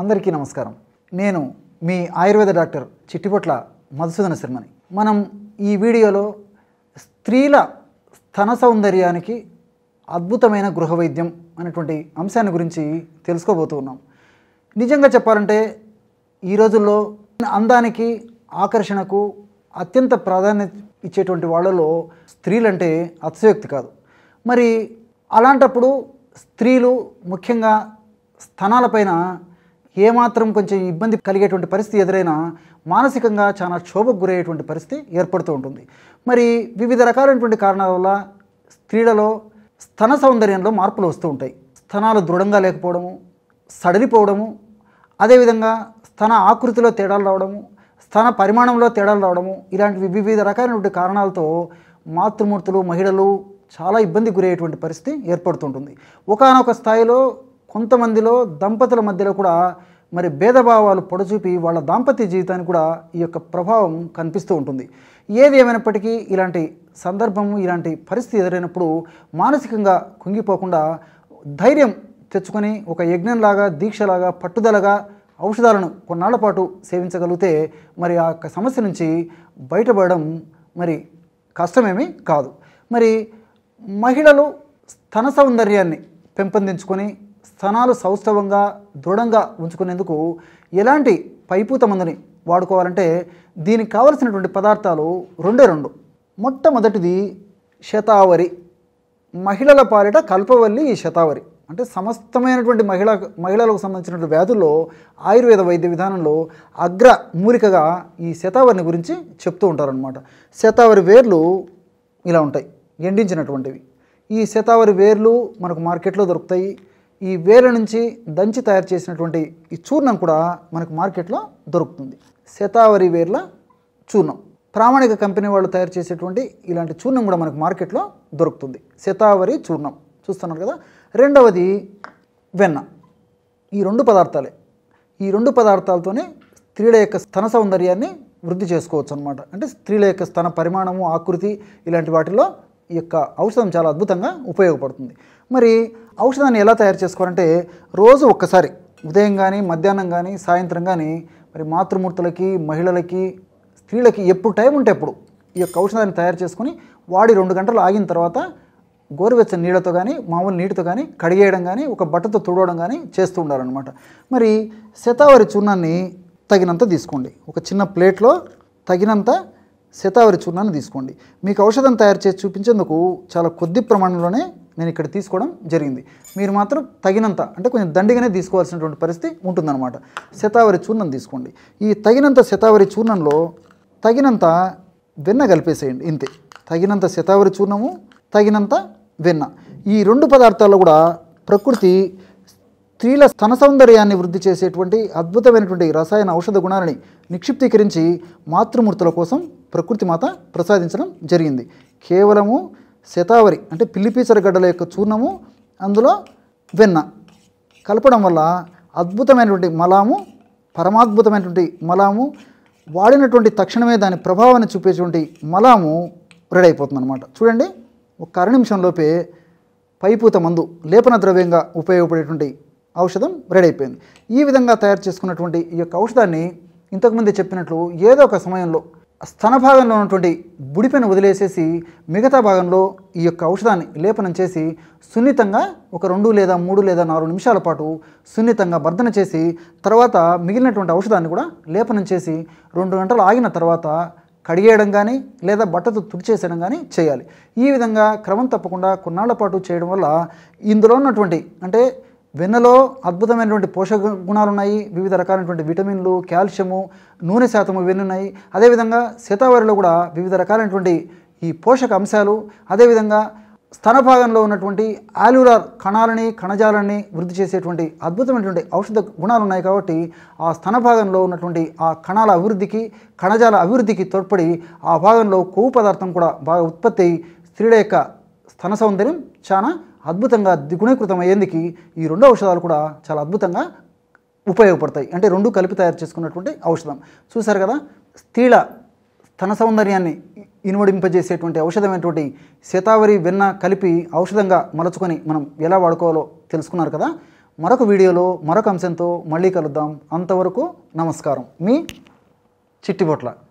అందరికీ నమస్కారం నేను మీ ఆయుర్వేద డాక్టర్ చిట్టిపొట్ల మధుసూదన శర్మని మనం ఈ వీడియోలో స్త్రీల స్థన సౌందర్యానికి అద్భుతమైన గృహ వైద్యం అనేటువంటి అంశాన్ని గురించి తెలుసుకోబోతూ ఉన్నాం నిజంగా చెప్పాలంటే ఈ రోజుల్లో అందానికి ఆకర్షణకు అత్యంత ప్రాధాన్యత ఇచ్చేటువంటి వాళ్ళలో స్త్రీలంటే అతిశయోక్తి కాదు మరి అలాంటప్పుడు స్త్రీలు ముఖ్యంగా స్థనాలపైన ఏమాత్రం కొంచెం ఇబ్బంది కలిగేటువంటి పరిస్థితి ఎదురైనా మానసికంగా చాలా క్షోభకు గురయ్యేటువంటి పరిస్థితి ఏర్పడుతూ ఉంటుంది మరి వివిధ రకాలైనటువంటి కారణాల వల్ల స్త్రీలలో స్తన సౌందర్యంలో మార్పులు వస్తూ ఉంటాయి స్తనాలు దృఢంగా లేకపోవడము సడలిపోవడము అదేవిధంగా స్తన ఆకృతిలో తేడాలు రావడము స్తన పరిమాణంలో తేడాలు రావడము ఇలాంటి వివిధ రకాలైనటువంటి కారణాలతో మాతృమూర్తులు మహిళలు చాలా ఇబ్బంది గురయ్యేటువంటి పరిస్థితి ఏర్పడుతుంటుంది ఒకనొక స్థాయిలో కొంతమందిలో దంపతుల మధ్యలో కూడా మరి భేదభావాలు పొడచూపి వాళ్ళ దాంపత్య జీవితాన్ని కూడా ఈ యొక్క ప్రభావం కనిపిస్తూ ఉంటుంది ఏది ఏమైనప్పటికీ ఇలాంటి సందర్భము ఇలాంటి పరిస్థితి ఎదురైనప్పుడు మానసికంగా కుంగిపోకుండా ధైర్యం తెచ్చుకొని ఒక యజ్ఞంలాగా దీక్షలాగా పట్టుదలగా ఔషధాలను కొన్నాళ్ల పాటు సేవించగలిగితే మరి ఆ యొక్క సమస్య నుంచి బయటపడడం మరి కష్టమేమీ కాదు మరి మహిళలు స్తన సౌందర్యాన్ని పెంపొందించుకొని స్థనాలు సౌష్ఠవంగా దృఢంగా ఉంచుకునేందుకు ఎలాంటి పైపూత మందుని వాడుకోవాలంటే దీనికి కావలసినటువంటి పదార్థాలు రెండే రెండు మొట్టమొదటిది శతావరి మహిళల పాలిట కల్పవల్లి ఈ శతావరి అంటే సమస్తమైనటువంటి మహిళ మహిళలకు సంబంధించినటువంటి వ్యాధుల్లో ఆయుర్వేద వైద్య విధానంలో అగ్ర మూలికగా ఈ శతావరిని గురించి చెప్తూ ఉంటారనమాట శతావరి వేర్లు ఇలా ఉంటాయి ఎండించినటువంటివి ఈ శతావరి వేర్లు మనకు మార్కెట్లో దొరుకుతాయి ఈ వేల నుంచి దంచి తయారు చేసినటువంటి ఈ చూర్ణం కూడా మనకు మార్కెట్లో దొరుకుతుంది శతావరి వేర్ల చూర్ణం ప్రామాణిక కంపెనీ వాళ్ళు తయారు చేసేటువంటి ఇలాంటి చూర్ణం కూడా మనకు మార్కెట్లో దొరుకుతుంది శతావరి చూర్ణం చూస్తున్నారు కదా రెండవది వెన్న ఈ రెండు పదార్థాలే ఈ రెండు పదార్థాలతోనే స్త్రీల యొక్క స్తన సౌందర్యాన్ని వృద్ధి చేసుకోవచ్చు అనమాట అంటే స్త్రీల యొక్క స్తన పరిమాణము ఆకృతి ఇలాంటి వాటిలో ఈ యొక్క ఔషధం చాలా అద్భుతంగా ఉపయోగపడుతుంది మరి ఔషధాన్ని ఎలా తయారు చేసుకోవాలంటే రోజు ఒక్కసారి ఉదయం కానీ మధ్యాహ్నం కానీ సాయంత్రం కానీ మరి మాతృమూర్తులకి మహిళలకి స్త్రీలకి ఎప్పుడు టైం ఉంటే అప్పుడు ఈ యొక్క ఔషధాన్ని తయారు చేసుకుని వాడి రెండు గంటలు ఆగిన తర్వాత గోరువెచ్చని నీళ్ళతో కానీ మామూలు నీటితో కానీ కడిగేయడం కానీ ఒక బట్టతో తుడవడం కానీ చేస్తూ ఉండాలన్నమాట మరి శతావరి చూర్ణాన్ని తగినంత తీసుకోండి ఒక చిన్న ప్లేట్లో తగినంత శతావరి చూర్ణాన్ని తీసుకోండి మీకు ఔషధం తయారు చేసి చూపించేందుకు చాలా కొద్ది ప్రమాణంలోనే నేను ఇక్కడ తీసుకోవడం జరిగింది మీరు మాత్రం తగినంత అంటే కొంచెం దండిగానే తీసుకోవాల్సినటువంటి పరిస్థితి ఉంటుందన్నమాట శతావరి చూర్ణం తీసుకోండి ఈ తగినంత శతావరి చూర్ణంలో తగినంత వెన్న కలిపేసేయండి ఇంతే తగినంత శతావరి చూర్ణము తగినంత వెన్న ఈ రెండు పదార్థాల్లో కూడా ప్రకృతి స్త్రీల స్థన సౌందర్యాన్ని వృద్ధి చేసేటువంటి అద్భుతమైనటువంటి రసాయన ఔషధ గుణాలని నిక్షిప్తీకరించి మాతృమూర్తుల కోసం ప్రకృతి మాత ప్రసాదించడం జరిగింది కేవలము శతావరి అంటే పిల్లిపీచర గడ్డల యొక్క చూర్ణము అందులో వెన్న కలపడం వల్ల అద్భుతమైనటువంటి మలాము పరమాద్భుతమైనటువంటి మలాము వాడినటువంటి తక్షణమే దాని ప్రభావాన్ని చూపేటువంటి మలాము రెడీ అయిపోతుంది అనమాట చూడండి ఒక అర నిమిషంలోపే పైపూత మందు లేపన ద్రవ్యంగా ఉపయోగపడేటువంటి ఔషధం రెడీ అయిపోయింది ఈ విధంగా తయారు చేసుకున్నటువంటి ఈ యొక్క ఔషధాన్ని ఇంతకుముందే చెప్పినట్లు ఏదో ఒక సమయంలో స్థన భాగంలో ఉన్నటువంటి బుడిపెను వదిలేసేసి మిగతా భాగంలో ఈ యొక్క ఔషధాన్ని లేపనం చేసి సున్నితంగా ఒక రెండు లేదా మూడు లేదా నాలుగు నిమిషాల పాటు సున్నితంగా బర్ధన చేసి తర్వాత మిగిలినటువంటి ఔషధాన్ని కూడా లేపనం చేసి రెండు గంటలు ఆగిన తర్వాత కడిగేయడం కానీ లేదా బట్టతో తుడిచేసేయడం కానీ చేయాలి ఈ విధంగా క్రమం తప్పకుండా కొన్నాళ్ల పాటు చేయడం వల్ల ఇందులో ఉన్నటువంటి అంటే వెన్నలో అద్భుతమైనటువంటి పోషక గుణాలు ఉన్నాయి వివిధ రకాలైనటువంటి విటమిన్లు కాల్షియము నూనె శాతము ఇవన్నీ ఉన్నాయి అదేవిధంగా సీతావరిలో కూడా వివిధ రకాలైనటువంటి ఈ పోషక అంశాలు అదేవిధంగా స్తనభాగంలో ఉన్నటువంటి ఆల్యూరార్ కణాలని కణజాలని వృద్ధి చేసేటువంటి అద్భుతమైనటువంటి ఔషధ గుణాలు ఉన్నాయి కాబట్టి ఆ స్తనభాగంలో ఉన్నటువంటి ఆ కణాల అభివృద్ధికి కణజాల అభివృద్ధికి తోడ్పడి ఆ భాగంలో కొవ్వు పదార్థం కూడా బాగా ఉత్పత్తి అయి స్త్రీల యొక్క స్తన సౌందర్యం చాలా అద్భుతంగా ద్విగుణీకృతం అయ్యేందుకు ఈ రెండు ఔషధాలు కూడా చాలా అద్భుతంగా ఉపయోగపడతాయి అంటే రెండు కలిపి తయారు చేసుకున్నటువంటి ఔషధం చూశారు కదా స్త్రీల స్తన సౌందర్యాన్ని ఇనుమడింపజేసేటువంటి ఔషధమైనటువంటి శతావరి వెన్న కలిపి ఔషధంగా మలచుకొని మనం ఎలా వాడుకోవాలో తెలుసుకున్నారు కదా మరొక వీడియోలో మరొక అంశంతో మళ్ళీ కలుద్దాం అంతవరకు నమస్కారం మీ చిట్టిబొట్ల